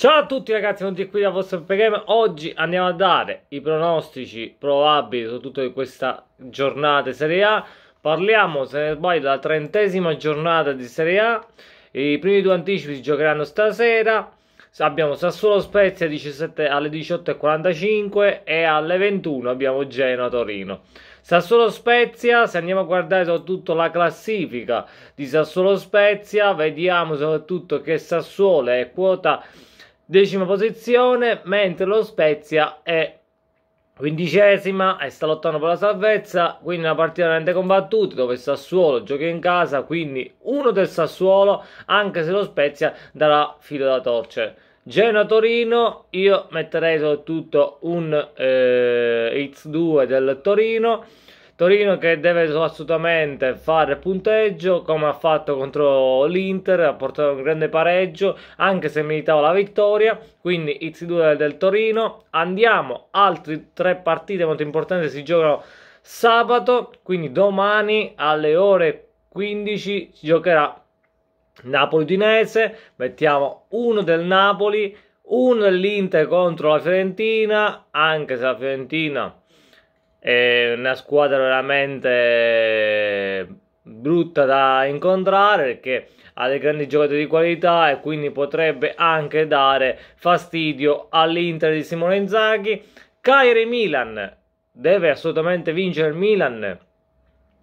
Ciao a tutti ragazzi, benvenuti qui da vostro Game. Oggi andiamo a dare i pronostici probabili soprattutto di questa giornata di Serie A. Parliamo, se ne sbaglio, della trentesima giornata di Serie A. I primi due anticipi si giocheranno stasera. Abbiamo Sassuolo Spezia 17, alle 18.45 e alle 21 abbiamo Genoa Torino. Sassuolo Spezia, se andiamo a guardare soprattutto la classifica di Sassuolo Spezia, vediamo soprattutto che Sassuolo è quota decima posizione, mentre lo Spezia è quindicesima e sta lottando per la salvezza, quindi una partita veramente combattuta dove il Sassuolo gioca in casa, quindi uno del Sassuolo, anche se lo Spezia darà filo da torcere. Genoa-Torino, io metterei soprattutto un eh, X2 del Torino, Torino che deve assolutamente fare punteggio come ha fatto contro l'Inter, ha portato un grande pareggio anche se meritava la vittoria, quindi it's 2 del Torino. Andiamo, altre tre partite molto importanti si giocano sabato, quindi domani alle ore 15 si giocherà Napoli-Udinese, mettiamo uno del Napoli, uno dell'Inter contro la Fiorentina, anche se la Fiorentina è una squadra veramente brutta da incontrare perché ha dei grandi giocatori di qualità e quindi potrebbe anche dare fastidio all'Inter di Simone Inzaghi. Cagliari Milan deve assolutamente vincere il Milan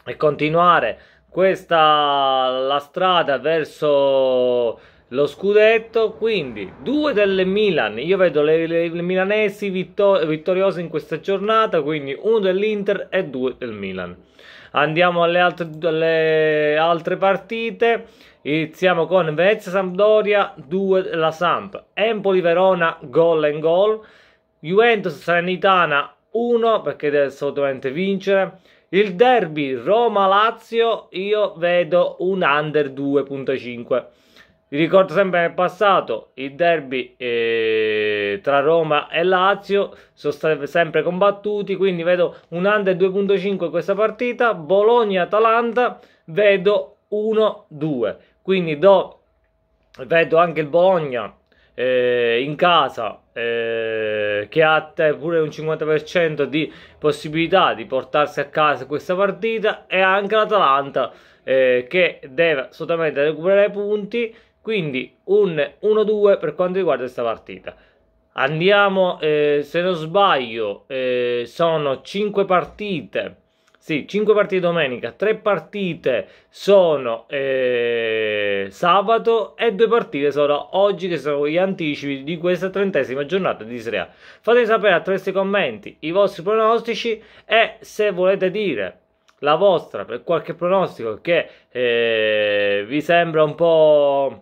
e continuare questa la strada verso lo scudetto, quindi due delle Milan, io vedo le, le, le milanesi vittor- vittoriose in questa giornata, quindi uno dell'Inter e due del Milan. Andiamo alle altre, alle altre partite, iniziamo con Venezia-Sampdoria, 2 la Samp, Empoli-Verona, gol and goal, Juventus-Sanitana 1 perché deve assolutamente vincere, il derby Roma-Lazio io vedo un under 2.5. Vi ricordo sempre nel passato i derby eh, tra Roma e Lazio sono stati sempre combattuti, quindi vedo un under 2.5 questa partita, Bologna-Atalanta vedo 1-2, quindi do, vedo anche il Bologna eh, in casa eh, che ha pure un 50% di possibilità di portarsi a casa questa partita e anche l'Atalanta eh, che deve assolutamente recuperare punti quindi un 1-2 per quanto riguarda questa partita. Andiamo, eh, se non sbaglio, eh, sono 5 partite. Sì, 5 partite domenica, 3 partite sono eh, sabato e 2 partite sono oggi che sono gli anticipi di questa trentesima giornata di Serie A. Fate sapere attraverso i commenti i vostri pronostici e se volete dire la vostra per qualche pronostico che eh, vi sembra un po'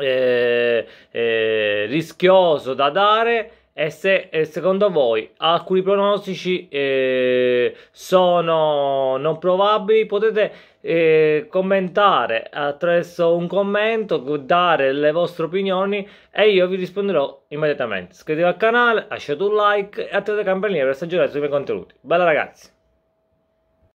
eh, eh, rischioso da dare e se e secondo voi alcuni pronostici eh, sono non probabili potete eh, commentare attraverso un commento dare le vostre opinioni e io vi risponderò immediatamente iscrivetevi al canale lasciate un like e attivate la campanella per stare aggiornati sui miei contenuti bella ragazzi